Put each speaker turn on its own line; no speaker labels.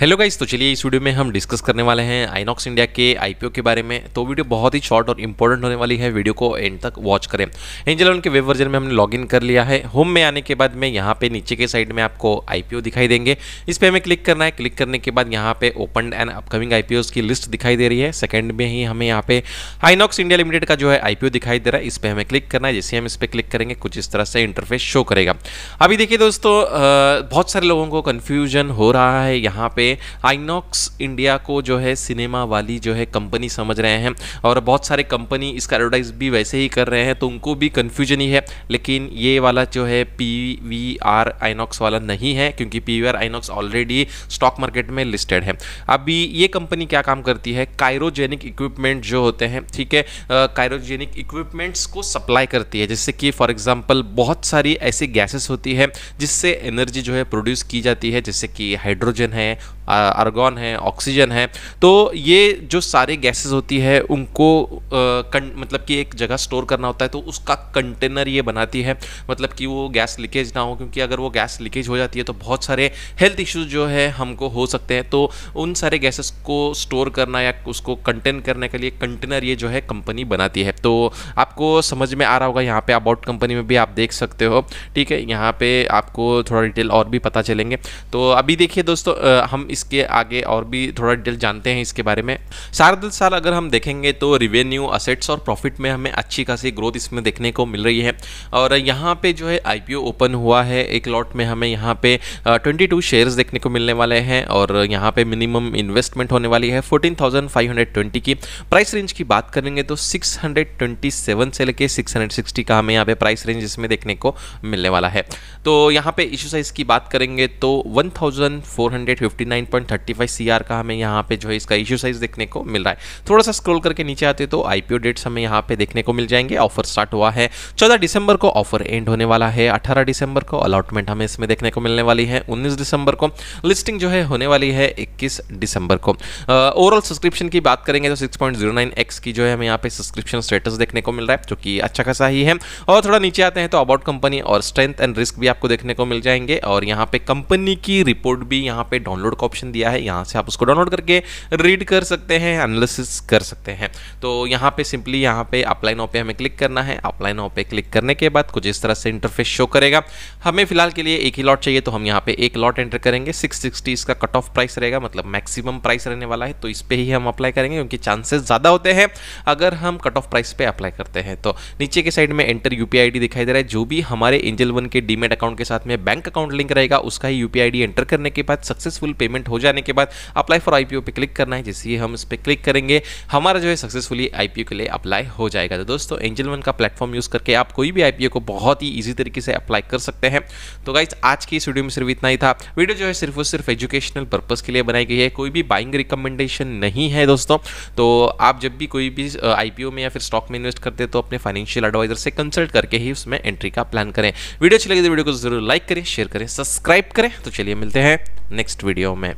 hello guys तो चलिए इस वीडियो में हम डिस्कस करने वाले हैं आइनॉक्स इंडिया के आईपीओ के बारे में तो वीडियो बहुत ही शॉर्ट और इंपॉर्टेंट होने वाली है वीडियो को एंड तक वॉच करें एंजल के वेब वर्जन में हमने लॉगिन कर लिया है होम में आने के बाद में यहाँ पे नीचे के साइड में आपको आईपीओ दिखाई देंगे इस पर हमें क्लिक करना है क्लिक करने के बाद यहाँ पे ओपन एंड अपकमिंग आईपीओ की लिस्ट दिखाई दे रही है सेकेंड में ही हमें यहाँ पे आइनॉक्स इंडिया लिमिटेड का जो है आईपीओ दिखाई दे रहा है इस पर हमें क्लिक करना है जैसे हम इस पर क्लिक करेंगे कुछ इस तरह से इंटरफेस शो करेगा अभी देखिए दोस्तों बहुत सारे लोगों को कन्फ्यूजन हो रहा है यहाँ पे पे आइनॉक्स इंडिया को जो है सिनेमा वाली जो है कंपनी समझ रहे हैं और बहुत सारे कंपनी इसका एडवर्टाइज भी वैसे ही कर रहे हैं तो उनको भी कन्फ्यूजन ही है लेकिन ये वाला जो है पी वी आर आइनॉक्स वाला नहीं है क्योंकि P V R INOX already stock market में लिस्टेड है अभी ये कंपनी क्या काम करती है कायरोजेनिक इक्विपमेंट जो होते हैं ठीक है कायरोजेनिक इक्विपमेंट्स को सप्लाई करती है जैसे कि फॉर एग्जाम्पल बहुत सारी ऐसी गैसेस होती है जिससे एनर्जी जो है प्रोड्यूस की जाती है जैसे कि हाइड्रोजन है आर्गॉन है ऑक्सीजन है तो ये जो सारे गैसेस होती है उनको आ, मतलब कि एक जगह स्टोर करना होता है तो उसका कंटेनर ये बनाती है मतलब कि वो गैस लीकेज ना हो क्योंकि अगर वो गैस लीकेज हो जाती है तो बहुत सारे हेल्थ इश्यूज जो है हमको हो सकते हैं तो उन सारे गैसेस को स्टोर करना या उसको कंटेन करने के लिए कंटेनर ये जो है कंपनी बनाती है तो आपको समझ में आ रहा होगा यहाँ पर अबाउट कंपनी में भी आप देख सकते हो ठीक है यहाँ पर आपको थोड़ा डिटेल और भी पता चलेंगे तो अभी देखिए दोस्तों हम इसके आगे और भी थोड़ा डिटेल जानते हैं इसके बारे में सारा दर साल अगर हम देखेंगे तो रिवेन्यू असेट्स और प्रॉफिट में हमें अच्छी खासी ग्रोथ इसमें देखने को मिल रही है और यहाँ पे जो है आई ओपन हुआ है एक लॉट में हमें यहाँ पे ट्वेंटी टू शेयर्स देखने को मिलने वाले हैं और यहाँ पे मिनिमम इन्वेस्टमेंट होने वाली है फोर्टीन की प्राइस रेंज की बात करेंगे तो सिक्स से लेके सिक्स का हमें यहाँ पे प्राइस रेंज इसमें देखने को मिलने वाला है तो यहाँ पे इशू साइज की बात करेंगे तो 1459 59.35 CR का हमें यहाँ पे जो है इसका इश्यू साइज देखने को मिल रहा है थोड़ा सा स्क्रॉल करके नीचे आते तो आईपीओ डेट्स हमें यहाँ पे देखने को मिल जाएंगे ऑफर स्टार्ट हुआ है 14 दिसंबर को ऑफर एंड होने वाला है 18 दिसंबर को अलॉटमेंट हमें इसमें देखने को मिलने वाली है उन्नीस दिसंबर को लिस्टिंग जो है होने वाली है इक्कीस दिसंबर को ओवरऑल uh, सब्सक्रिप्शन की बात करेंगे तो सिक्स की जो है हमें यहाँ पे सब्सक्रिप्शन स्टेटस देखने को मिल रहा है जो कि अच्छा खासा ही है और थोड़ा नीचे आते हैं तो अबाउट कंपनी और स्ट्रेंथ एंड रिस्क भी आपको देखने को मिल जाएंगे और यहाँ पे कंपनी की रिपोर्ट भी यहाँ पे डाउनलोड कॉपी ऑप्शन दिया है यहाँ से आप उसको डाउनलोड करके रीड कर सकते हैं एनालिसिस कर सकते हैं तो यहाँ पे सिंपली यहाँ पे अपलाइन नाउ हमें क्लिक करना है अपलाइन नाउ क्लिक करने के बाद कुछ इस तरह से इंटरफेस शो करेगा हमें फिलहाल के लिए एक ही लॉट चाहिए तो हम यहाँ पे एक लॉट एंटर करेंगे 660 इसका कट ऑफ प्राइस रहेगा मतलब मैक्सिमम प्राइस रहने वाला है तो इस पर ही हम अप्लाई करेंगे क्योंकि चांसेस ज़्यादा होते हैं अगर हम कट ऑफ प्राइस पर अप्लाई करते हैं तो नीचे के साइड में एंटर यू दिखाई दे रहा है जो भी हमारे एंजल वन के डीमेट अकाउंट के साथ में बैंक अकाउंट लिंक रहेगा उसका ही यू एंटर करने के बाद सक्सेसफुल पेमेंट पेमेंट हो जाने के बाद अप्लाई फॉर आईपीओ पे क्लिक करना है जैसे ही हम इस पर क्लिक करेंगे हमारा जो है सक्सेसफुली आईपीओ के लिए अप्लाई हो जाएगा तो दोस्तों एंजल वन का प्लेटफॉर्म यूज़ करके आप कोई भी आईपीओ को बहुत ही ईजी तरीके से अप्लाई कर सकते हैं तो गाइज आज की इस वीडियो में सिर्फ इतना ही था वीडियो जो है सिर्फ और सिर्फ एजुकेशनल पर्पज़ के लिए बनाई गई है कोई भी बाइंग रिकमेंडेशन नहीं है दोस्तों तो आप जब भी कोई भी आईपीओ में या फिर स्टॉक में इन्वेस्ट करते तो अपने फाइनेंशियल एडवाइजर से कंसल्ट करके ही उसमें एंट्री का प्लान करें वीडियो अच्छी लगे तो वीडियो को जरूर लाइक करें शेयर करें सब्सक्राइब करें तो चलिए मिलते हैं नेक्स्ट वीडियो में